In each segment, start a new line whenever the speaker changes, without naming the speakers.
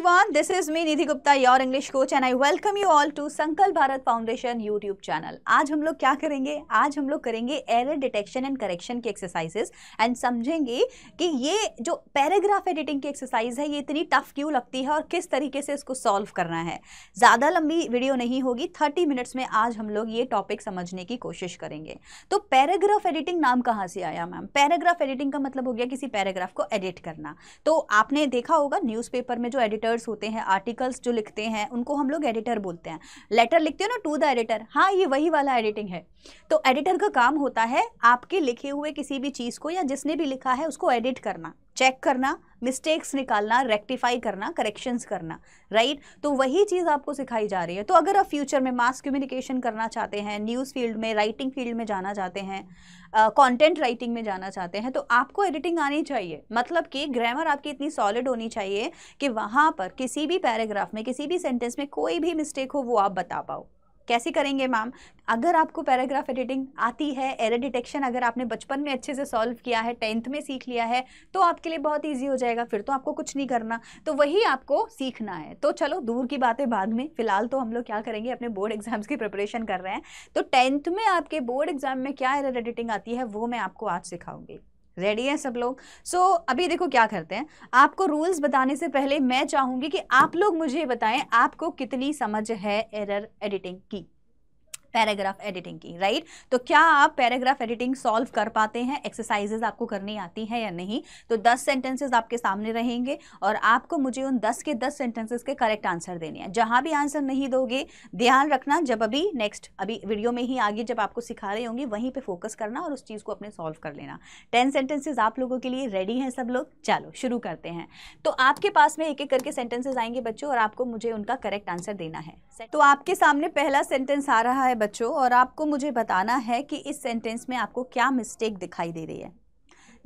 Everyone this is me Nidhi Gupta your English coach and I welcome you all to Sankal Bharat foundation YouTube channel आज हम लोग क्या करेंगे आज हम लोग करेंगे एरर डिटेक्शन एंड करेक्शन की एक्सरसाइजेस एंड समझेंगे कि ये जो पैराग्राफ एडिटिंग की एक्सरसाइज है ये इतनी टफ क्यों लगती है और किस तरीके से इसको सॉल्व करना है ज़्यादा लंबी वीडियो नहीं होगी थर्टी मिनट्स में आज हम लोग ये टॉपिक समझने की कोशिश करेंगे तो पैराग्राफ एडिटिंग नाम कहाँ से आया मैम पैराग्राफ एडिटिंग का मतलब हो गया किसी पैराग्राफ को एडिट करना तो आपने देखा होगा न्यूज़पेपर में जो एडिटर एडिटर्स होते हैं आर्टिकल्स जो लिखते हैं उनको हम लोग एडिटर बोलते हैं लेटर लिखते हो ना टू द एडिटर हाँ ये वही वाला एडिटिंग है तो एडिटर का काम होता है आपके लिखे हुए किसी भी चीज़ को या जिसने भी लिखा है उसको एडिट करना चेक करना मिस्टेक्स निकालना रेक्टिफाई करना करेक्शंस करना राइट right? तो वही चीज़ आपको सिखाई जा रही है तो अगर आप फ्यूचर में मास कम्युनिकेशन करना चाहते हैं न्यूज़ फील्ड में राइटिंग फील्ड में जाना चाहते हैं कंटेंट uh, राइटिंग में जाना चाहते हैं तो आपको एडिटिंग आनी चाहिए मतलब कि ग्रामर आपकी इतनी सॉलिड होनी चाहिए कि वहाँ पर किसी भी पैराग्राफ में किसी भी सेंटेंस में कोई भी मिस्टेक हो वो आप बता पाओ कैसे करेंगे मैम अगर आपको पैराग्राफ एडिटिंग आती है एरर डिटेक्शन अगर आपने बचपन में अच्छे से सॉल्व किया है टेंथ में सीख लिया है तो आपके लिए बहुत ईजी हो जाएगा फिर तो आपको कुछ नहीं करना तो वही आपको सीखना है तो चलो दूर की बातें बाद में फिलहाल तो हम लोग क्या करेंगे अपने बोर्ड एग्जाम्स की प्रिपरेशन कर रहे हैं तो टेंथ में आपके बोर्ड एग्जाम में क्या एरर एडिटिंग आती है वो मैं आपको आज सिखाऊंगी रेडी है सब लोग सो so, अभी देखो क्या करते हैं आपको रूल्स बताने से पहले मैं चाहूंगी कि आप लोग मुझे बताएं आपको कितनी समझ है एरर एडिटिंग की पैराग्राफ एडिटिंग की राइट तो क्या आप पैराग्राफ एडिटिंग सॉल्व कर पाते हैं एक्सरसाइजेज आपको करनी आती हैं या नहीं तो दस सेंटेंसेज आपके सामने रहेंगे और आपको मुझे उन दस के दस सेंटेंसेस के करेक्ट आंसर देने हैं जहां भी आंसर नहीं दोगे ध्यान रखना जब अभी नेक्स्ट अभी वीडियो में ही आगे जब आपको सिखा रहे होंगे वहीं पर फोकस करना और उस चीज़ को अपने सॉल्व कर लेना टेन सेंटेंसेज आप लोगों के लिए रेडी हैं सब लोग चलो शुरू करते हैं तो आपके पास में एक एक करके सेंटेंसेज आएंगे बच्चों और आपको मुझे उनका करेक्ट आंसर देना है तो आपके सामने पहला सेंटेंस आ रहा है बच्चों और आपको मुझे बताना है कि इस सेंटेंस में आपको क्या मिस्टेक दिखाई दे रही है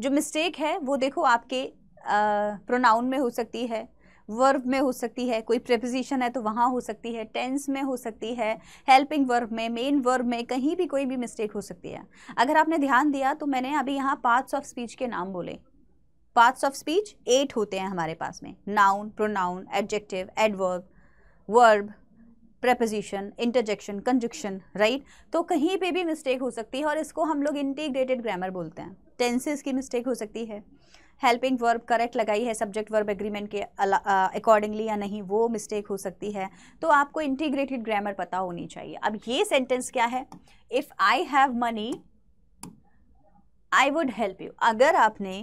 जो मिस्टेक है वो देखो आपके प्रोनाउन में हो सकती है वर्ब में हो सकती है कोई प्रेपोजिशन है तो वहाँ हो सकती है टेंस में हो सकती है हेल्पिंग वर्ब में मेन वर्ब में कहीं भी कोई भी मिस्टेक हो सकती है अगर आपने ध्यान दिया तो मैंने अभी यहाँ पार्ट्स ऑफ स्पीच के नाम बोले पार्ट्स ऑफ स्पीच एट होते हैं हमारे पास में noun pronoun adjective adverb verb preposition interjection conjunction right तो कहीं पे भी मिस्टेक हो सकती है और इसको हम लोग इंटीग्रेटेड ग्रामर बोलते हैं टेंसेस की मिस्टेक हो सकती है हेल्पिंग वर्ब करेक्ट लगाई है सब्जेक्ट वर्ब एग्रीमेंट के अकॉर्डिंगली या नहीं वो मिस्टेक हो सकती है तो आपको इंटीग्रेटेड ग्रामर पता होनी चाहिए अब ये सेंटेंस क्या है if I have money I would help you अगर आपने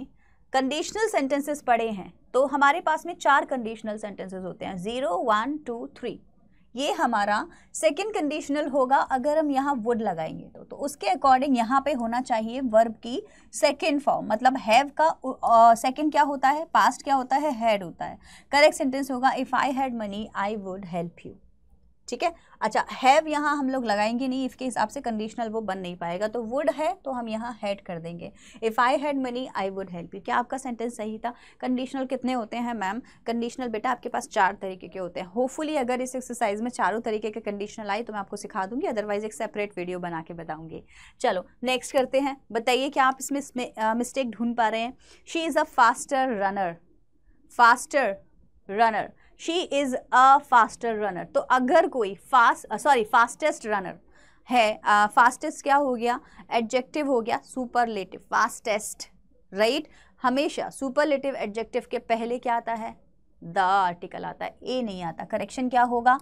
कंडीशनल सेंटेंसेस पढ़े हैं तो हमारे पास में चार कंडीशनल सेंटेंसेस होते हैं ज़ीरो वन टू थ्री ये हमारा सेकंड कंडीशनल होगा अगर हम यहाँ वुड लगाएंगे तो तो उसके अकॉर्डिंग यहाँ पे होना चाहिए वर्ब की सेकंड फॉर्म मतलब हैव का सेकंड uh, क्या होता है पास्ट क्या होता है हैड होता है करेक्ट सेंटेंस होगा if I had money I would help you ठीक है अच्छा हैव यहाँ हम लोग लगाएंगे नहीं इसके हिसाब से कंडीशनल वो बन नहीं पाएगा तो वुड है तो हम यहाँ हैड कर देंगे if I had money I would help you क्या आपका सेंटेंस सही था कंडीशनल कितने होते हैं मैम कंडीशनल बेटा आपके पास चार तरीके के होते हैं होपफुली अगर इस एक्सरसाइज में चारों तरीके के कंडीशनल आए तो मैं आपको सिखा दूंगी अदरवाइज एक सेपरेट वीडियो बना के बताऊंगी चलो नेक्स्ट करते हैं बताइए क्या आप इसमें मिस्टेक ढूंढ पा रहे हैं she is a faster runner faster runner she is a faster runner तो अगर कोई फास्ट सॉरी फास्टेस्ट रनर है फास्टेस्ट uh, क्या हो गया एडजेक्टिव हो गया सुपरलेटिव फास्टेस्ट राइट हमेशा सुपरलेटिव एडजेक्टिव के पहले क्या आता है द आर्टिकल आता है ए नहीं आता करेक्शन क्या होगा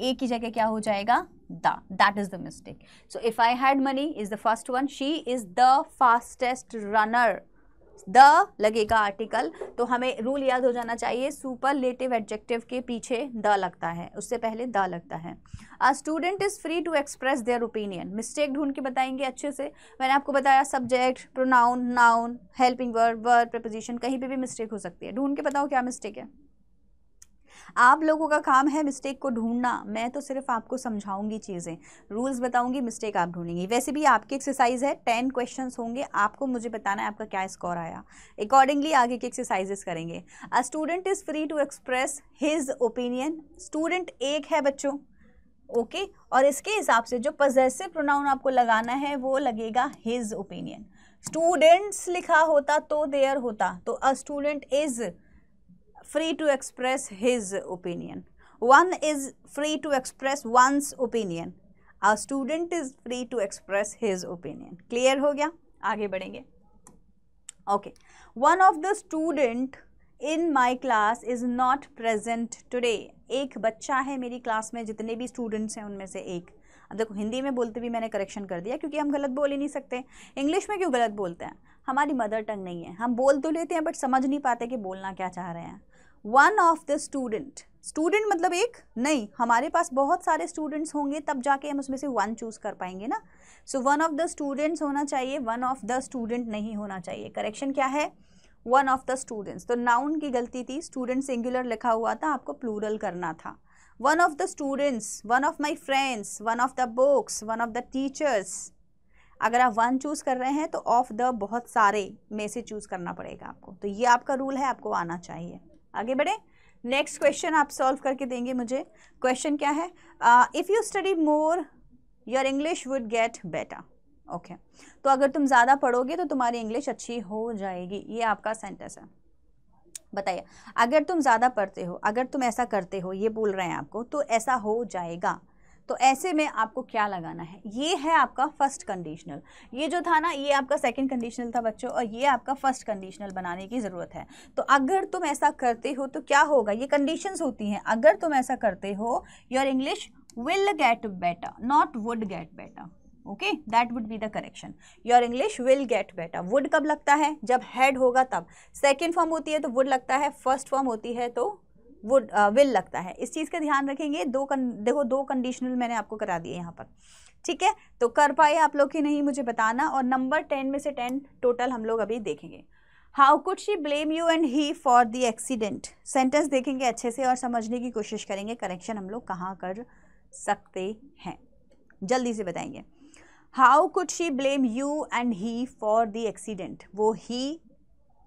ए की जगह क्या हो जाएगा the that is the mistake so if I had money is the first one she is the fastest runner the लगेगा आर्टिकल तो हमें रूल याद हो जाना चाहिए सुपर लेटिव एडजेक्टिव के पीछे द लगता है उससे पहले द लगता है a student is free to express their opinion mistake ढूंढ के बताएंगे अच्छे से मैंने आपको बताया subject pronoun noun helping word word preposition कहीं पे भी मिस्टेक हो सकती है ढूंढ के बताओ क्या मिस्टेक है आप लोगों का काम है मिस्टेक को ढूंढना मैं तो सिर्फ आपको समझाऊंगी चीज़ें रूल्स बताऊंगी मिस्टेक आप ढूंढेंगी वैसे भी आपकी एक्सरसाइज है टेन क्वेश्चन होंगे आपको मुझे बताना है आपका क्या स्कोर आया अकॉर्डिंगली आगे की एक्सरसाइजेस करेंगे a student is free to express his opinion student एक है बच्चों ओके okay? और इसके हिसाब से जो पजेसिव प्रोनाउन आपको लगाना है वो लगेगा हिज ओपिनियन स्टूडेंट्स लिखा होता तो देयर होता तो a student is free to express his opinion. One is free to express one's opinion. A student is free to express his opinion. Clear हो गया आगे बढ़ेंगे Okay. One of the student in my class is not present today एक बच्चा है मेरी class में जितने भी स्टूडेंट्स हैं उनमें से एक अब देखो हिंदी में बोलते भी मैंने करेक्शन कर दिया क्योंकि हम गलत बोल ही नहीं सकते इंग्लिश में क्यों गलत बोलते हैं हमारी मदर टंग नहीं है हम बोल तो लेते हैं बट समझ नहीं पाते कि बोलना क्या चाह रहे हैं one of the student student मतलब एक नहीं हमारे पास बहुत सारे स्टूडेंट्स होंगे तब जाके हम उसमें से वन चूज़ कर पाएंगे ना so one of the students होना चाहिए वन ऑफ द स्टूडेंट नहीं होना चाहिए करेक्शन क्या है वन ऑफ द स्टूडेंट्स तो नाउन की गलती थी स्टूडेंट सिंगुलर लिखा हुआ था आपको प्लूरल करना था one of the students one of my friends one of the books one of the teachers अगर आप वन चूज़ कर रहे हैं तो ऑफ द बहुत सारे में से चूज़ करना पड़ेगा आपको तो ये आपका रूल है आपको आना चाहिए आगे बढ़े नेक्स्ट क्वेश्चन आप सॉल्व करके देंगे मुझे क्वेश्चन क्या है if you study more your English would get better okay तो अगर तुम ज़्यादा पढ़ोगे तो तुम्हारी इंग्लिश अच्छी हो जाएगी ये आपका सेंटेंस है बताइए अगर तुम ज़्यादा पढ़ते हो अगर तुम ऐसा करते हो ये बोल रहे हैं आपको तो ऐसा हो जाएगा तो ऐसे में आपको क्या लगाना है ये है आपका फर्स्ट कंडीशनल ये जो था ना ये आपका सेकेंड कंडीशनल था बच्चों और ये आपका फर्स्ट कंडीशनल बनाने की ज़रूरत है तो अगर तुम ऐसा करते हो तो क्या होगा ये कंडीशन होती हैं अगर तुम ऐसा करते हो your English will get better not would get better okay that would be the correction your English will get better would कब लगता है जब हेड होगा तब सेकेंड फॉर्म होती है तो वुड लगता है फर्स्ट फॉर्म होती है तो वो विल लगता है इस चीज़ का ध्यान रखेंगे दो कन देखो दो कंडीशनल मैंने आपको करा दिए यहाँ पर ठीक है तो कर पाए आप लोग कि नहीं मुझे बताना और नंबर टेन में से टेन टोटल हम लोग अभी देखेंगे how could she blame you and he for the accident sentence देखेंगे अच्छे से और समझने की कोशिश करेंगे करेक्शन हम लोग कहाँ कर सकते हैं जल्दी से बताएंगे how could she blame you and he for the accident वो ही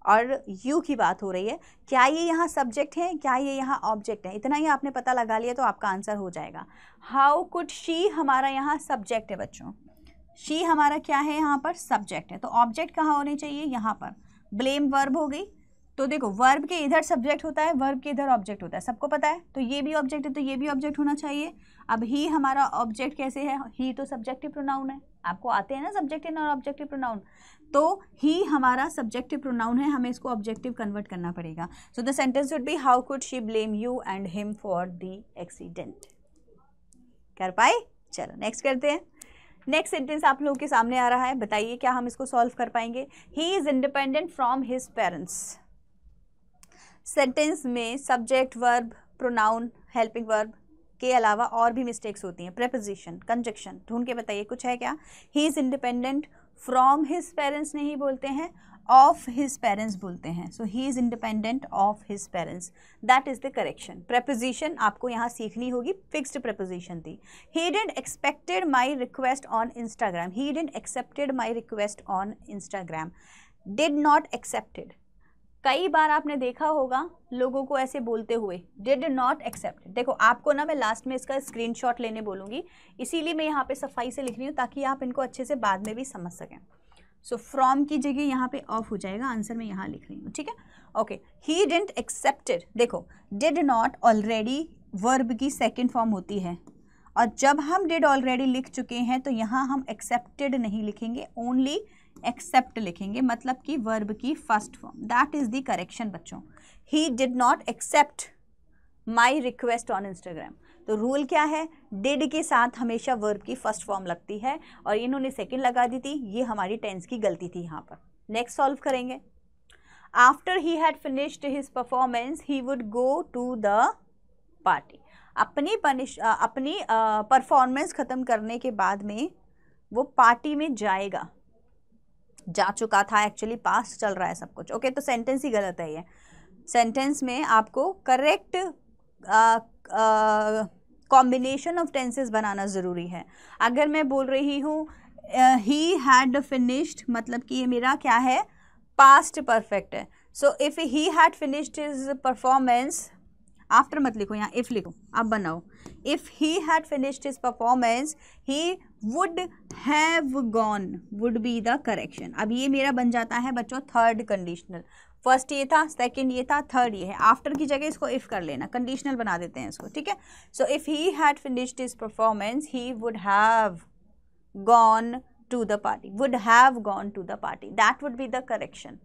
और यू की बात हो रही है क्या ये यहाँ सब्जेक्ट है क्या ये यहाँ ऑब्जेक्ट है इतना ही आपने पता लगा लिया तो आपका आंसर हो जाएगा हाउ कुड शी हमारा यहाँ सब्जेक्ट है बच्चों शी हमारा क्या है यहाँ पर सब्जेक्ट है तो ऑब्जेक्ट कहाँ होने चाहिए यहाँ पर ब्लेम वर्ब हो गई तो देखो वर्ब के इधर सब्जेक्ट होता है वर्ब के इधर ऑब्जेक्ट होता है सबको पता है तो ये भी ऑब्जेक्ट है तो ये भी ऑब्जेक्ट होना चाहिए अब ही हमारा ऑब्जेक्ट कैसे है ही तो सब्जेक्टिव प्रोनाउन है आपको आते हैं ना सब्जेक्टिव और ऑब्जेक्टिव प्रोनाउन तो ही हमारा सब्जेक्टिव प्रोनाउन है हमें इसको ऑब्जेक्टिव कन्वर्ट करना पड़ेगा so the sentence would be how could she blame you and him for the accident कर पाए चलो नेक्स्ट करते हैं नेक्स्ट सेंटेंस आप लोगों के सामने आ रहा है बताइए क्या हम इसको सॉल्व कर पाएंगे he is independent from his parents sentence में subject verb pronoun helping verb के अलावा और भी मिस्टेक्स होती हैं प्रेपोजिशन कंजक्शन ढूंढ के बताइए कुछ है क्या he is independent from his parents नहीं बोलते हैं ऑफ हिज पेरेंट्स बोलते हैं so he is independent of his parents that is the correction preposition आपको यहाँ सीखनी होगी फिक्स्ड प्रपोजिशन थी he didn't expected my request on Instagram he didn't accepted my request on Instagram did not accepted कई बार आपने देखा होगा लोगों को ऐसे बोलते हुए डिड नॉट एक्सेप्ट देखो आपको ना मैं लास्ट में इसका स्क्रीनशॉट लेने बोलूँगी इसीलिए मैं यहाँ पे सफाई से लिख रही हूँ ताकि आप इनको अच्छे से बाद में भी समझ सकें सो फ्रॉम की जगह यहाँ पे ऑफ हो जाएगा आंसर मैं यहाँ लिख रही हूँ ठीक है ओके ही डेंट एक्सेप्टेड देखो डिड नॉट ऑलरेडी वर्ब की सेकेंड फॉर्म होती है और जब हम डिड ऑलरेडी लिख चुके हैं तो यहाँ हम एक्सेप्टेड नहीं लिखेंगे ओनली एक्सेप्ट लिखेंगे मतलब कि वर्ब की first form that is the correction बच्चों he did not accept my request on Instagram तो रूल क्या है डिड के साथ हमेशा वर्ब की फर्स्ट फॉर्म लगती है और इन्होंने सेकेंड लगा दी थी ये हमारी टेंस की गलती थी यहाँ पर नेक्स्ट सॉल्व करेंगे after he had finished his performance he would go to the party अपनी पनिश अपनी परफॉर्मेंस ख़त्म करने के बाद में वो पार्टी में जाएगा जा चुका था एक्चुअली पास्ट चल रहा है सब कुछ ओके okay, तो सेंटेंस ही गलत है ये सेंटेंस में आपको करेक्ट कॉम्बिनेशन ऑफ टेंसेस बनाना ज़रूरी है अगर मैं बोल रही हूँ ही हैड फिनिश्ड मतलब कि ये मेरा क्या है पास्ट परफेक्ट है so if he had finished his performance after मत लिखो यहाँ इफ़ लिखो आप बनाओ if he had finished his performance he would have gone would be the correction अब ये मेरा बन जाता है बच्चों थर्ड कंडीशनल फर्स्ट ये था सेकंड ये था थर्ड ये है आफ्टर की जगह इसको इफ़ कर लेना कंडीशनल बना देते हैं इसको ठीक है so if he had finished his performance he would have gone to the party would have gone to the party that would be the correction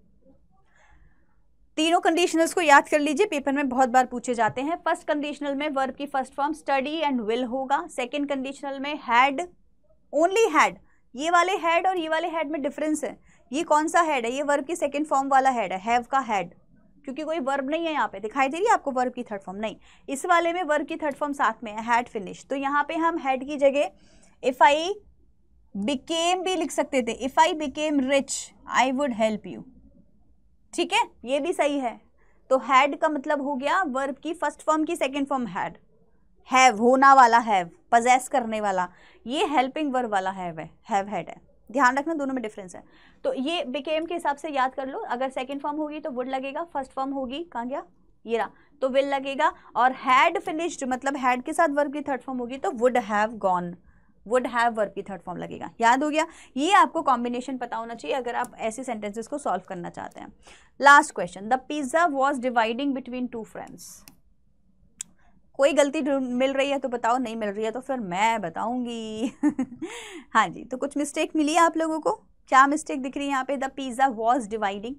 तीनों कंडीशनल्स को याद कर लीजिए पेपर में बहुत बार पूछे जाते हैं फर्स्ट कंडीशनल में वर्ब की first form study and will होगा सेकेंड कंडीशनल में हैड ओनली हैड ये वाले हैड और ये वाले हैड में डिफरेंस है ये कौन सा हैड है ये वर्ब की सेकेंड फॉर्म वाला हैड है हैव का हैड क्योंकि कोई वर्ब नहीं है यहाँ पे दिखाई दे रही है आपको वर्ब की थर्ड फॉर्म नहीं इस वाले में वर्ब की थर्ड फॉर्म साथ में हैड फिनिश तो यहाँ पे हम हैड की जगह इफ़ आई बिकेम भी लिख सकते थे if I became rich I would help you ठीक है ये भी सही है तो हैड का मतलब हो गया वर्ब की फर्स्ट फॉर्म की सेकेंड फॉर्म हैड हैव होना वाला हैव पजेस करने वाला ये हेल्पिंग वर्ब वाला हैव है हैव हैड है ध्यान रखना दोनों में डिफरेंस है तो ये बिकेम के हिसाब से याद कर लो अगर सेकेंड फॉर्म होगी तो वुड लगेगा फर्स्ट फॉर्म होगी कहाँ गया ये रहा तो विल लगेगा और हैड फिनिश्ड मतलब हैड के साथ वर्ब की थर्ड फॉर्म होगी तो would have gone would have verb की थर्ड फॉर्म लगेगा याद हो गया ये आपको कॉम्बिनेशन पता होना चाहिए अगर आप ऐसे सेंटेंसेस को सॉल्व करना चाहते हैं last question the pizza was dividing between two friends कोई गलती मिल रही है तो बताओ नहीं मिल रही है तो फिर मैं बताऊंगी हाँ जी तो कुछ मिस्टेक मिली है आप लोगों को क्या मिस्टेक दिख रही है यहाँ पे द पिज़्ज़ा वॉज डिवाइडिंग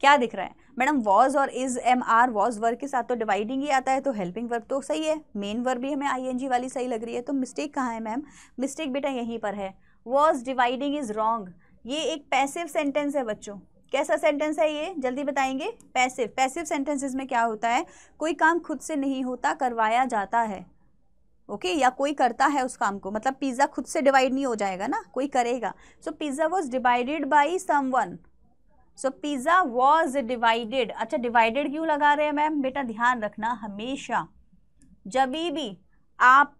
क्या दिख रहा है मैडम वॉज और is am are was work के साथ तो डिवाइडिंग ही आता है तो हेल्पिंग वर्क तो सही है मेन वर्क भी हमें आई वाली सही लग रही है तो मिस्टेक कहाँ है मैम मिस्टेक बेटा यहीं पर है वॉज डिवाइडिंग इज़ रॉन्ग ये एक पैसिव सेंटेंस है बच्चों कैसा सेंटेंस है ये जल्दी बताएंगे पैसिव पैसिव सेंटेंसेस में क्या होता है कोई काम खुद से नहीं होता करवाया जाता है ओके okay? या कोई करता है उस काम को मतलब पिज़्ज़ा खुद से डिवाइड नहीं हो जाएगा ना कोई करेगा so pizza was divided by someone so pizza was divided अच्छा डिवाइडेड क्यों लगा रहे हैं मैम बेटा ध्यान रखना हमेशा जब भी आप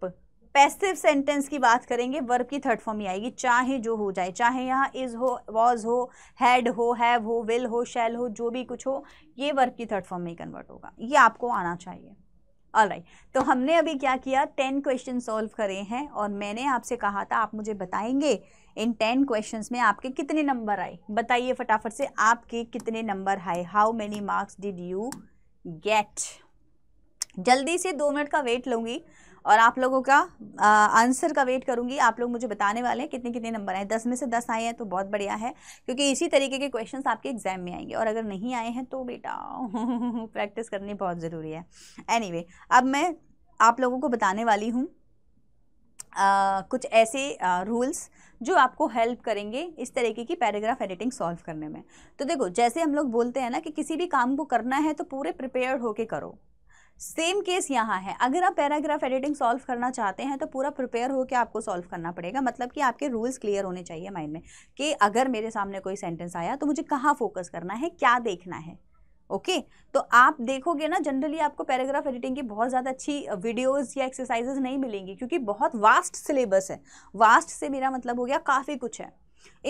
पैसिव सेंटेंस की बात करेंगे वर्ब की थर्ड फॉर्म ही आएगी चाहे जो हो जाए चाहे यहाँ इज़ हो वॉज हो हैड हो हैव हो विल हो शैल हो जो भी कुछ हो ये वर्ब की थर्ड फॉर्म में कन्वर्ट होगा ये आपको आना चाहिए ऑल राइट right. तो हमने अभी क्या किया टेन क्वेश्चन सॉल्व करे हैं और मैंने आपसे कहा था आप मुझे बताएंगे इन टेन क्वेश्चंस में आपके कितने नंबर आए बताइए फटाफट से आपके कितने नंबर आए how many marks did you get जल्दी से दो मिनट का वेट लूंगी और आप लोगों का आ, आंसर का वेट करूँगी आप लोग मुझे बताने वाले हैं कितने कितने नंबर आए दस में से दस आए हैं तो बहुत बढ़िया है क्योंकि इसी तरीके के क्वेश्चन आपके एग्जाम में आएंगे और अगर नहीं आए हैं तो बेटा प्रैक्टिस करनी बहुत ज़रूरी है एनी anyway, अब मैं आप लोगों को बताने वाली हूँ कुछ ऐसे रूल्स जो आपको हेल्प करेंगे इस तरीके की पैराग्राफ एडिटिंग सॉल्व करने में तो देखो जैसे हम लोग बोलते हैं ना कि किसी भी काम को करना है तो पूरे प्रिपेयर होके करो सेम केस यहाँ है अगर आप पैराग्राफ एडिटिंग सॉल्व करना चाहते हैं तो पूरा प्रिपेयर होकर आपको सॉल्व करना पड़ेगा मतलब कि आपके रूल्स क्लियर होने चाहिए माइंड में कि अगर मेरे सामने कोई सेंटेंस आया तो मुझे कहाँ फोकस करना है क्या देखना है ओके okay, तो आप देखोगे ना जनरली आपको पैराग्राफ एडिटिंग की बहुत ज़्यादा अच्छी वीडियोस या एक्सरसाइजेज नहीं मिलेंगी क्योंकि बहुत वास्ट सिलेबस है वास्ट से मेरा मतलब हो गया काफ़ी कुछ है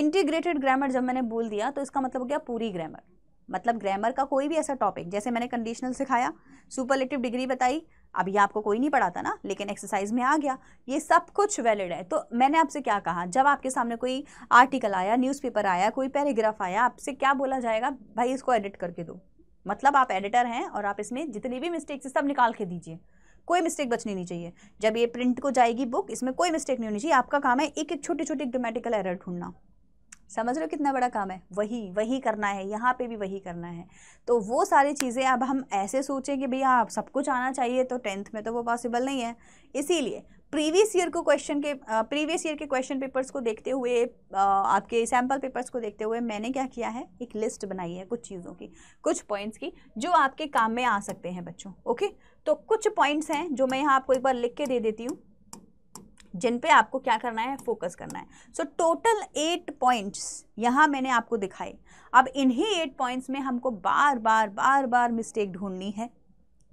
इंटीग्रेटेड ग्रामर जब मैंने बोल दिया तो इसका मतलब हो गया पूरी ग्रामर मतलब ग्रामर का कोई भी ऐसा टॉपिक जैसे मैंने कंडीशनल सिखाया सुपरलेटिव डिग्री बताई अभी आपको कोई नहीं पढ़ाता ना लेकिन एक्सरसाइज में आ गया ये सब कुछ वैलिड है तो मैंने आपसे क्या कहा जब आपके सामने कोई आर्टिकल आया न्यूज़पेपर आया कोई पैराग्राफ आया आपसे क्या बोला जाएगा भाई इसको एडिट करके दो मतलब आप एडिटर हैं और आप इसमें जितनी भी मिस्टेक्स सब निकाल के दीजिए कोई मिस्टेक बचनी नहीं चाहिए जब ये प्रिंट को जाएगी बुक इसमें कोई मिस्टेक नहीं होनी चाहिए आपका काम है एक एक छोटे छोटे ग्रामेटिकल एरर ढूंढना समझ रहे हो कितना बड़ा काम है वही वही करना है यहाँ पे भी वही करना है तो वो सारी चीज़ें अब हम ऐसे सोचें कि भैया आप सब कुछ आना चाहिए तो टेंथ में तो वो पॉसिबल नहीं है इसीलिए प्रीवियस ईयर को क्वेश्चन के प्रीवियस ईयर के क्वेश्चन पेपर्स को देखते हुए आपके सैम्पल पेपर्स को देखते हुए मैंने क्या किया है एक लिस्ट बनाई है कुछ चीज़ों की कुछ पॉइंट्स की जो आपके काम में आ सकते हैं बच्चों ओके तो कुछ पॉइंट्स हैं जो मैं यहाँ आपको एक बार लिख के दे देती हूँ जिन पे आपको क्या करना है फोकस करना है सो टोटल एट पॉइंट्स यहाँ मैंने आपको दिखाए अब इन्हीं एट पॉइंट्स में हमको बार बार बार बार मिस्टेक ढूंढनी है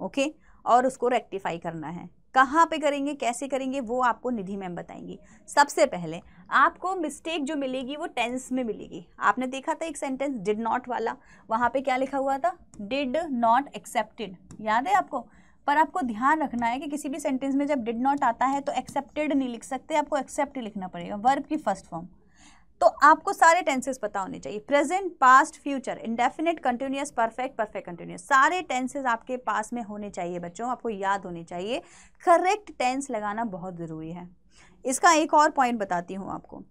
ओके okay? और उसको रेक्टिफाई करना है कहाँ पे करेंगे कैसे करेंगे वो आपको निधि मैम बताएंगी सबसे पहले आपको मिस्टेक जो मिलेगी वो टेंस में मिलेगी आपने देखा था एक सेंटेंस डिड नॉट वाला वहाँ पे क्या लिखा हुआ था डिड नॉट एक्सेप्टेड याद है आपको पर आपको ध्यान रखना है कि किसी भी सेंटेंस में जब डिड नॉट आता है तो एक्सेप्टेड नहीं लिख सकते आपको एक्सेप्ट लिखना पड़ेगा वर्ब की फर्स्ट फॉर्म तो आपको सारे टेंसेस पता होने चाहिए present past future indefinite continuous perfect perfect continuous सारे टेंसेस आपके पास में होने चाहिए बच्चों आपको याद होने चाहिए करेक्ट टेंस लगाना बहुत ज़रूरी है इसका एक और पॉइंट बताती हूँ आपको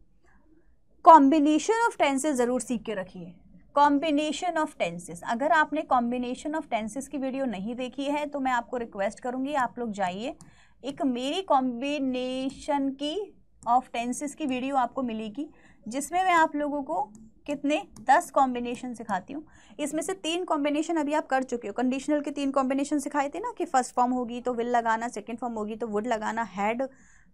कॉम्बिनेशन ऑफ टेंसेज ज़रूर सीख के रखिए कॉम्बिनेशन ऑफ टेंसेस अगर आपने कॉम्बिनेशन ऑफ टेंसेस की वीडियो नहीं देखी है तो मैं आपको रिक्वेस्ट करूँगी आप लोग जाइए एक मेरी कॉम्बिनेशन की ऑफ टेंसेस की वीडियो आपको मिलेगी जिसमें मैं आप लोगों को कितने दस कॉम्बिनेशन सिखाती हूँ इसमें से तीन कॉम्बिनेशन अभी आप कर चुके हो कंडीशनल के तीन कॉम्बिनेशन सिखाए थे ना कि फर्स्ट फॉर्म होगी तो विल लगाना सेकेंड फॉर्म होगी तो वुड लगाना हैड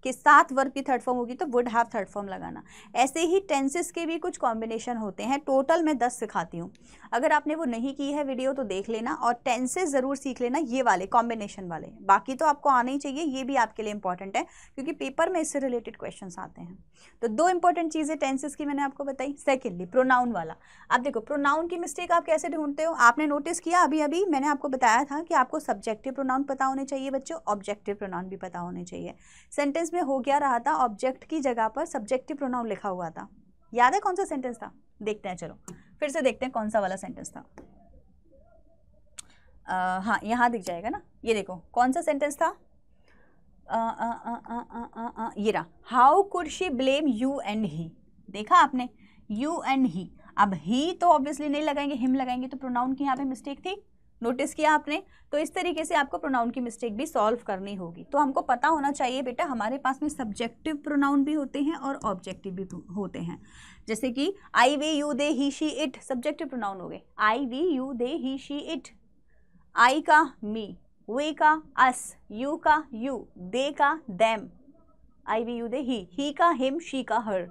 कि सात वर्ब की थर्ड फॉर्म होगी तो वुड हैव थर्ड फॉर्म लगाना ऐसे ही टेंसेस के भी कुछ कॉम्बिनेशन होते हैं टोटल मैं दस सिखाती हूँ अगर आपने वो नहीं की है वीडियो तो देख लेना और टेंसेस ज़रूर सीख लेना ये वाले कॉम्बिनेशन वाले बाकी तो आपको आना ही चाहिए ये भी आपके लिए इंपॉर्टेंट है क्योंकि पेपर में इससे रिलेटेड क्वेश्चन आते हैं तो दो इंपॉर्टेंट चीज़ें टेंसेस की मैंने आपको बताई सेकेंडली प्रोनाउन वाला आप देखो प्रोनाउन की मिस्टेक आप कैसे ढूंढते हो आपने नोटिस किया अभी अभी मैंने आपको बताया था कि आपको सब्जेक्टिव प्रोनाउन पता होने चाहिए बच्चों ऑब्जेक्टिव प्रोनाउन भी पता होने चाहिए सेंटेंस में हो क्या रहा था ऑब्जेक्ट की जगह पर सब्जेक्टिव प्रोनाउन लिखा हुआ था याद है कौन सा सेंटेंस था देखते हैं चलो फिर से देखते हैं कौन सा वाला सेंटेंस था आ, हाँ यहाँ दिख जाएगा ना ये देखो कौन सा सेंटेंस था ये रहा how could she blame you and he देखा आपने यू एंड ही अब ही तो ऑब्वियसली नहीं लगाएंगे हिम लगाएंगे तो प्रोनाउन की यहाँ पे मिस्टेक थी नोटिस किया आपने तो इस तरीके से आपको प्रोनाउन की मिस्टेक भी सॉल्व करनी होगी तो हमको पता होना चाहिए बेटा हमारे पास में सब्जेक्टिव प्रोनाउन भी होते हैं और ऑब्जेक्टिव भी होते हैं जैसे कि I we you they he she it subjective pronoun हो गए I we you they he she it I का मी वे का अस यू का यू दे का them I we you they he का हिम शी का हर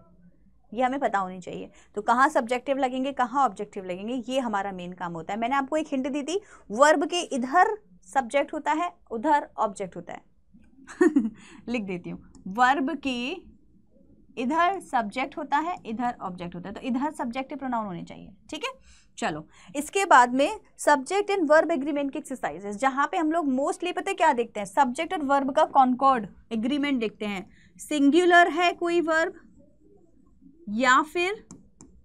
ये हमें पता होनी चाहिए तो कहाँ सब्जेक्टिव लगेंगे कहाँ ऑब्जेक्टिव लगेंगे ये हमारा मेन काम होता है मैंने आपको एक हिंट दी थी वर्ब के इधर सब्जेक्ट होता है उधर ऑब्जेक्ट होता है लिख देती हूँ वर्ब के इधर सब्जेक्ट होता है इधर ऑब्जेक्ट होता है तो इधर सब्जेक्टिव प्रोनाउन होने चाहिए ठीक है चलो इसके बाद में सब्जेक्ट एंड वर्ब एग्रीमेंट की एक्सरसाइजेस जहाँ पे हम लोग मोस्टली पता है क्या देखते हैं सब्जेक्ट और वर्ब का कॉन्कॉर्ड एग्रीमेंट देखते हैं सिंगुलर है कोई वर्ब या फिर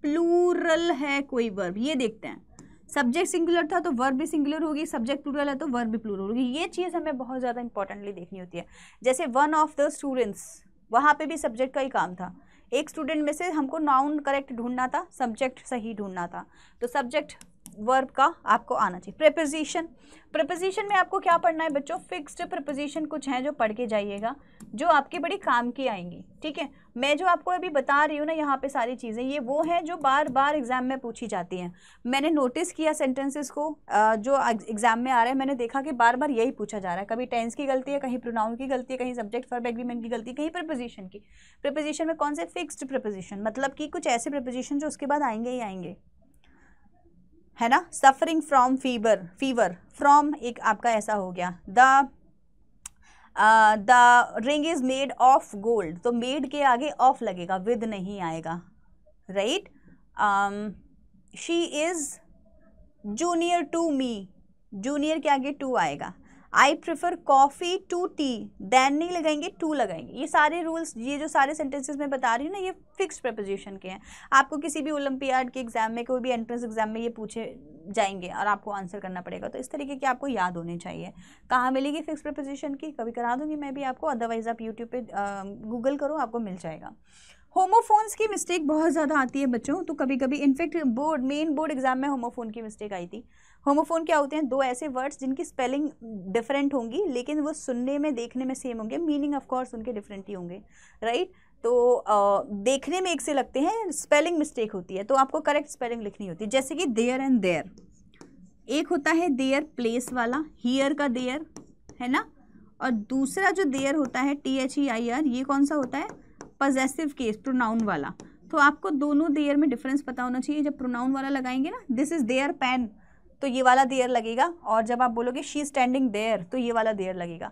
प्लूरल है कोई वर्ब ये देखते हैं सब्जेक्ट सिंगुलर था तो वर्ब भी सिंगुलर होगी सब्जेक्ट प्लूरल है तो वर्ब भी प्लूरल होगी ये चीज़ हमें बहुत ज़्यादा इंपॉर्टेंटली देखनी होती है जैसे वन ऑफ द स्टूडेंट्स वहाँ पे भी सब्जेक्ट का ही काम था एक स्टूडेंट में से हमको नाउन करेक्ट ढूंढना था सब्जेक्ट सही ढूंढना था तो सब्जेक्ट वर्ब का आपको आना चाहिए प्रपोजिशन प्रपोजिशन में आपको क्या पढ़ना है बच्चों फिक्स्ड प्रपोजिशन कुछ हैं जो पढ़ के जाइएगा जो आपके बड़ी काम की आएंगी ठीक है मैं जो आपको अभी बता रही हूँ ना यहाँ पे सारी चीज़ें ये वो हैं जो बार बार एग्ज़ाम में पूछी जाती हैं मैंने नोटिस किया सेंटेंसेस को जो एग्ज़ाम में आ रहा है मैंने देखा कि बार बार यही पूछा जा रहा है कभी टेंस की गलती है कहीं प्रोनाउन की गलती है कहीं सब्जेक्ट फॉर एग्रीमेंट की गलती कहीं प्रपोजिशन की प्रपोजिशन में कौन से फिक्स्ड प्रपोजिशन मतलब कि कुछ ऐसे प्रपोजिशन जो उसके बाद आएंगे ही आएंगे है ना suffering from fever fever from एक आपका ऐसा हो गया the the ring is made of gold तो मेड के आगे ऑफ लगेगा विद नहीं आएगा right she is junior to me junior के आगे टू आएगा I prefer coffee to tea than नहीं लगाएंगे टू लगाएंगे ये सारे रूल्स ये जो सारे सेंटेंसेस मैं बता रही हूँ ना ये फिक्स प्रपोजिशन के हैं आपको किसी भी ओलंपियाड के एग्जाम में कोई भी एंट्रेंस एग्जाम में ये पूछे जाएंगे और आपको आंसर करना पड़ेगा तो इस तरीके की आपको याद होने चाहिए कहाँ मिलेगी फिक्स प्रपोजिशन की कभी करा दूँगी मैं भी आपको अदरवाइज़ आप यूट्यूब पर गूगल करो आपको मिल जाएगा होमोफोन्स की मिस्टेक बहुत ज़्यादा आती है बच्चों तो कभी कभी in fact board main board exam में होमोफोन की मिस्टेक आई थी होमोफोन क्या होते हैं दो ऐसे वर्ड्स जिनकी स्पेलिंग डिफरेंट होंगी लेकिन वो सुनने में देखने में सेम होंगे मीनिंग ऑफकोर्स उनके डिफरेंट ही होंगे राइट तो आ, देखने में एक से लगते हैं स्पेलिंग मिस्टेक होती है तो आपको करेक्ट स्पेलिंग लिखनी होती है जैसे कि देयर एंड देयर एक होता है देयर प्लेस वाला हीयर का देयर है ना और दूसरा जो देयर होता है T H E I R ये कौन सा होता है पजेसिव केस प्रोनाउन वाला तो आपको दोनों देयर में डिफरेंस पता होना चाहिए जब प्रोनाउन वाला लगाएंगे ना दिस इज़ देयर पेन तो ये वाला देयर लगेगा और जब आप बोलोगे शी स्टैंडिंग देयर तो ये वाला देयर लगेगा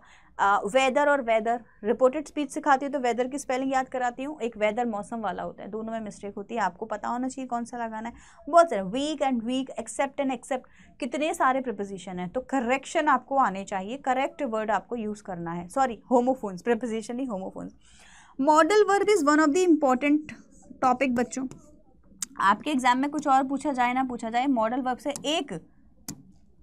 वेदर uh, और वेदर रिपोर्टेड स्पीच सिखाती हूँ तो वेदर की स्पेलिंग याद कराती हूँ एक वेदर मौसम वाला होता है दोनों में मिस्टेक होती है आपको पता होना चाहिए कौन सा लगाना है बहुत सारे weak and week accept and except कितने सारे प्रपोजिशन हैं तो करेक्शन आपको आने चाहिए करेक्ट वर्ड आपको यूज़ करना है सॉरी होमोफोन्स प्रपोजिशन ही homophones modal verb is one of the important topic बच्चों आपके एग्जाम में कुछ और पूछा जाए ना पूछा जाए मॉडल वर्ब से एक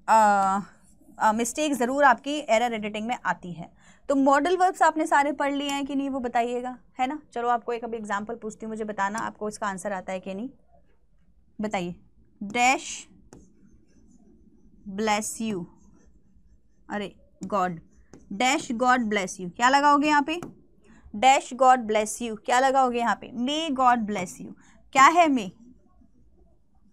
मिस्टेक ज़रूर आपकी एरर एडिटिंग में आती है तो मॉडल वर्ब्स आपने सारे पढ़ लिए हैं कि नहीं वो बताइएगा है ना चलो आपको एक अभी एग्जांपल पूछती हूँ मुझे बताना आपको इसका आंसर आता है कि नहीं बताइए डैश ब्लेस यू अरे god dash god bless you क्या लगाओगे यहाँ पे डैश गॉड ब्लेस यू क्या लगाओगे यहाँ पे मे गॉड ब्लेस यू क्या है मे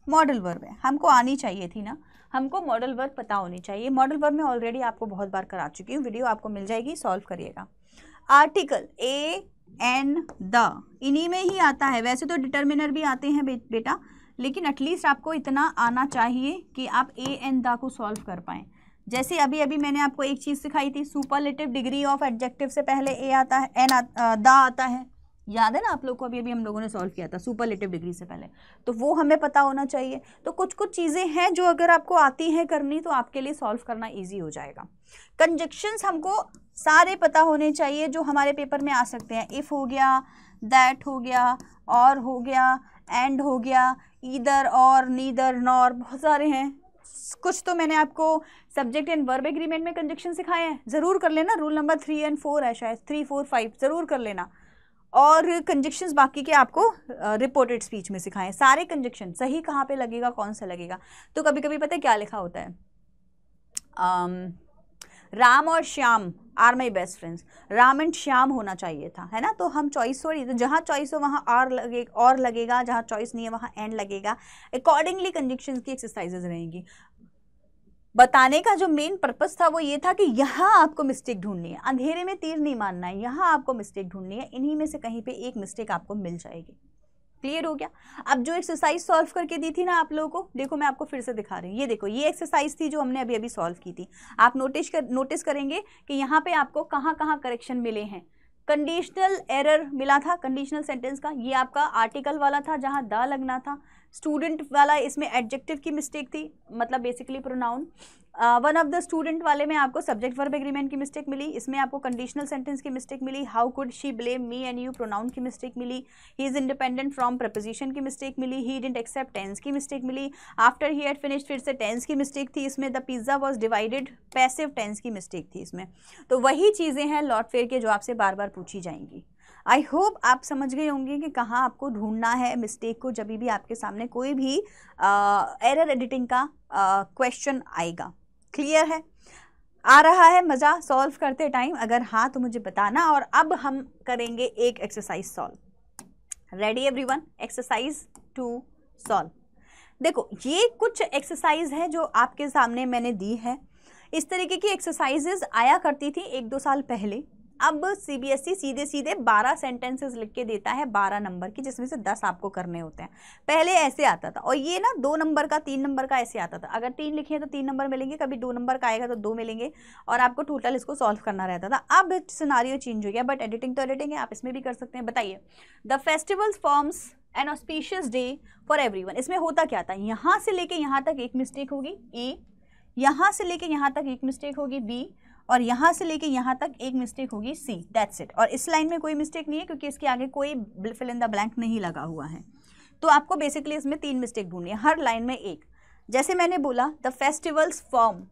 मॉडल वर्ब है हमको आनी चाहिए थी ना हमको मॉडल वर्क पता होनी चाहिए मॉडल वर्क में ऑलरेडी आपको बहुत बार करा चुकी हूँ वीडियो आपको मिल जाएगी सॉल्व करिएगा आर्टिकल ए एन द इन्हीं में ही आता है वैसे तो डिटर्मिनर भी आते हैं बे, बेटा लेकिन एटलीस्ट आपको इतना आना चाहिए कि आप ए एन द को सॉल्व कर पाएँ जैसे अभी अभी मैंने आपको एक चीज़ सिखाई थी सुपरलेटिव डिग्री ऑफ एडजेक्टिव से पहले ए आता है एन द आता है याद है ना आप लोग को अभी अभी हम लोगों ने सॉल्व किया था सुपरलेटिव डिग्री से पहले तो वो हमें पता होना चाहिए तो कुछ कुछ चीज़ें हैं जो अगर आपको आती हैं करनी तो आपके लिए सॉल्व करना ईजी हो जाएगा कंजक्शंस हमको सारे पता होने चाहिए जो हमारे पेपर में आ सकते हैं इफ़ हो गया दैट हो गया और हो गया एंड हो गया इधर और नीदर नॉर बहुत सारे हैं कुछ तो मैंने आपको सब्जेक्ट एंड वर्ब एग्रीमेंट में कंजक्शन सिखाए हैं ज़रूर कर लेना rule number three and four है शायद थ्री फोर फाइव ज़रूर कर लेना और कंजक्शंस बाकी के आपको रिपोर्टेड स्पीच में सिखाएं सारे कंजक्शन सही कहाँ पे लगेगा कौन सा लगेगा तो कभी कभी पता है क्या लिखा होता है um, राम और Shyam are my best friends Ram and Shyam होना चाहिए था है ना तो हम चॉइस थोड़ी तो जहाँ चॉइस हो वहाँ आर लगे और लगेगा जहाँ चॉइस नहीं है वहाँ एंड लगेगा अकॉर्डिंगली कंजक्शन की एक्सरसाइजेज रहेंगी बताने का जो मेन पर्पज था वो ये था कि यहाँ आपको मिस्टेक ढूंढनी है अंधेरे में तीर नहीं मानना है यहाँ आपको मिस्टेक ढूंढनी है इन्हीं में से कहीं पे एक मिस्टेक आपको मिल जाएगी क्लियर हो गया अब जो एक्सरसाइज सॉल्व करके दी थी ना आप लोगों को देखो मैं आपको फिर से दिखा रही हूँ ये देखो ये एक्सरसाइज थी जो हमने अभी अभी सॉल्व की थी आप नोटिस कर नोटिस करेंगे कि यहाँ पे आपको कहाँ कहाँ करेक्शन मिले हैं कंडीशनल एरर मिला था कंडीशनल सेंटेंस का ये आपका आर्टिकल वाला था जहाँ द लगना था स्टूडेंट वाला इसमें एडजेक्टिव की मिस्टेक थी मतलब basically pronoun one of the student वाले में आपको सब्जेक्ट वर्ब एग्रीमेंट की मिस्टेक मिली इसमें आपको कंडीशनल सेंटेंस की मिस्टेक मिली how could she blame me and you pronoun की मिस्टेक मिली he is independent from preposition की मिस्टेक मिली ही डिंट एक्सेप्ट टेंस की मिस्टेक मिली आफ्टर ही हैड फिनिश फिर से टेंस की मिस्टेक थी इसमें the pizza was divided passive tense की मिस्टेक थी इसमें तो वही चीज़ें हैं लॉट फेयर के जो आपसे बार बार पूछी जाएंगी आई होप आप समझ गए होंगे कि कहाँ आपको ढूंढना है मिस्टेक को जब भी आपके सामने कोई भी एरर एडिटिंग का क्वेश्चन आएगा क्लियर है आ रहा है मज़ा सॉल्व करते टाइम अगर हाँ तो मुझे बताना और अब हम करेंगे एक exercise solve ready everyone exercise to solve देखो ये कुछ एक्सरसाइज है जो आपके सामने मैंने दी है इस तरीके की एक्सरसाइजेज आया करती थी एक दो साल पहले अब सीबीएसई e सीधे सीधे 12 सेंटेंसेस लिख के देता है 12 नंबर की जिसमें से 10 आपको करने होते हैं पहले ऐसे आता था और ये ना दो नंबर का तीन नंबर का ऐसे आता था अगर तीन लिखे तो तीन नंबर मिलेंगे कभी दो नंबर का आएगा तो दो मिलेंगे और आपको टोटल इसको सॉल्व करना रहता था अब सिनारियो चेंज हो गया बट एडिटिंग तो एडिटिंग है आप इसमें भी कर सकते हैं बताइए the festivals forms an auspicious day for every इसमें होता क्या था यहाँ से लेके यहाँ तक एक मिस्टेक होगी ए यहाँ से लेके यहाँ तक एक मिस्टेक होगी बी और यहाँ से लेके यहाँ तक एक मिस्टेक होगी सी दैट्स इट और इस लाइन में कोई मिस्टेक नहीं है क्योंकि इसके आगे कोई फिल इन द ब्लैंक नहीं लगा हुआ है तो आपको बेसिकली इसमें तीन मिस्टेक ढूंढनी है हर लाइन में एक जैसे मैंने बोला द फेस्टिवल्स फॉर्म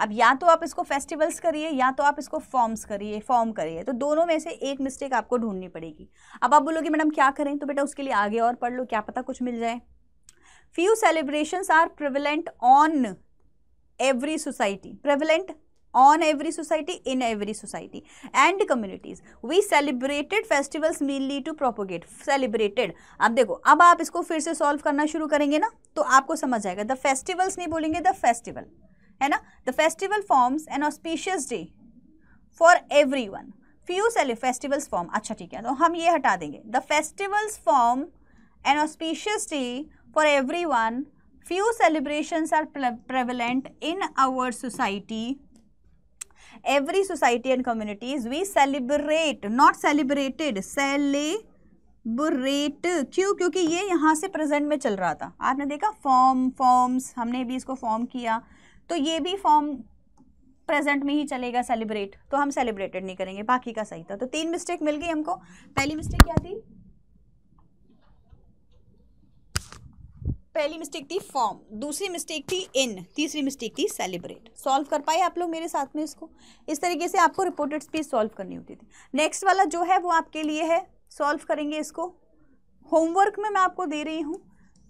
अब या तो आप इसको फेस्टिवल्स करिए या तो आप इसको फॉर्म्स करिए फॉर्म करिए तो दोनों में से एक मिस्टेक आपको ढूंढनी पड़ेगी अब आप बोलोगे मैडम क्या करें तो बेटा उसके लिए आगे और पढ़ लो क्या पता कुछ मिल जाए few celebrations are prevalent on every society prevalent on every society, in every society and communities. We celebrated festivals mainly to propagate. Celebrated. अब देखो अब आप इसको फिर से सॉल्व करना शुरू करेंगे ना तो आपको समझ आएगा द फेस्टिवल्स नहीं बोलेंगे द फेस्टिवल है ना the festival forms an auspicious day for every one few सेल फेस्टिवल्स फॉर्म अच्छा ठीक है तो हम ये हटा देंगे the festivals form an auspicious day for every one few celebrations are prevalent in our society every society and communities we celebrate not celebrated celebrate क्यों क्योंकि ये यहाँ से प्रेजेंट में चल रहा था आपने देखा फॉर्म फॉर्म्स हमने भी इसको फॉर्म किया तो ये भी फॉर्म प्रेजेंट में ही चलेगा सेलिब्रेट तो हम सेलिब्रेटेड नहीं करेंगे बाकी का सही था तो तीन मिस्टेक मिल गई हमको पहली मिस्टेक क्या थी पहली मिस्टेक थी फॉर्म दूसरी मिस्टेक थी इन तीसरी मिस्टेक थी सेलिब्रेट सॉल्व कर पाए आप लोग मेरे साथ में इसको इस तरीके से आपको रिपोर्टेड स्पीच सॉल्व करनी होती थी नेक्स्ट वाला जो है वो आपके लिए है सॉल्व करेंगे इसको होमवर्क में मैं आपको दे रही हूँ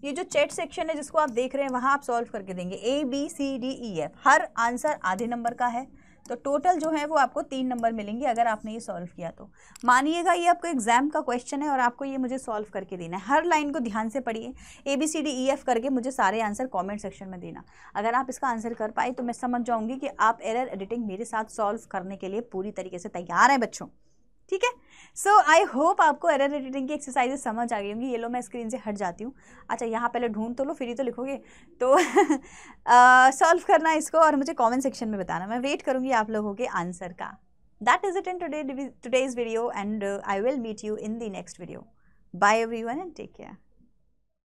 ये जो चैट सेक्शन है जिसको आप देख रहे हैं वहाँ आप सॉल्व करके देंगे A B C D E F हर आंसर आधे नंबर का है तो टोटल जो है वो आपको तीन नंबर मिलेंगे अगर आपने ये सॉल्व किया तो मानिएगा ये आपको एग्जाम का क्वेश्चन है और आपको ये मुझे सॉल्व करके देना है हर लाइन को ध्यान से पढ़िए A B C D E F करके मुझे सारे आंसर कमेंट सेक्शन में देना अगर आप इसका आंसर कर पाए तो मैं समझ जाऊँगी कि आप एरर एडिटिंग मेरे साथ सॉल्व करने के लिए पूरी तरीके से तैयार हैं बच्चों ठीक है सो आई होप आपको एरर एडिटिंग की एक्सरसाइजेस समझ आ गई होंगी ये लो मैं स्क्रीन से हट जाती हूँ अच्छा यहाँ पहले ढूंढ तो लो फिर ही तो लिखोगे तो सॉल्व करना इसको और मुझे कमेंट सेक्शन में बताना मैं वेट करूँगी आप लोगों के आंसर का that is it in today today's video and I will meet you in the next video bye every one and take care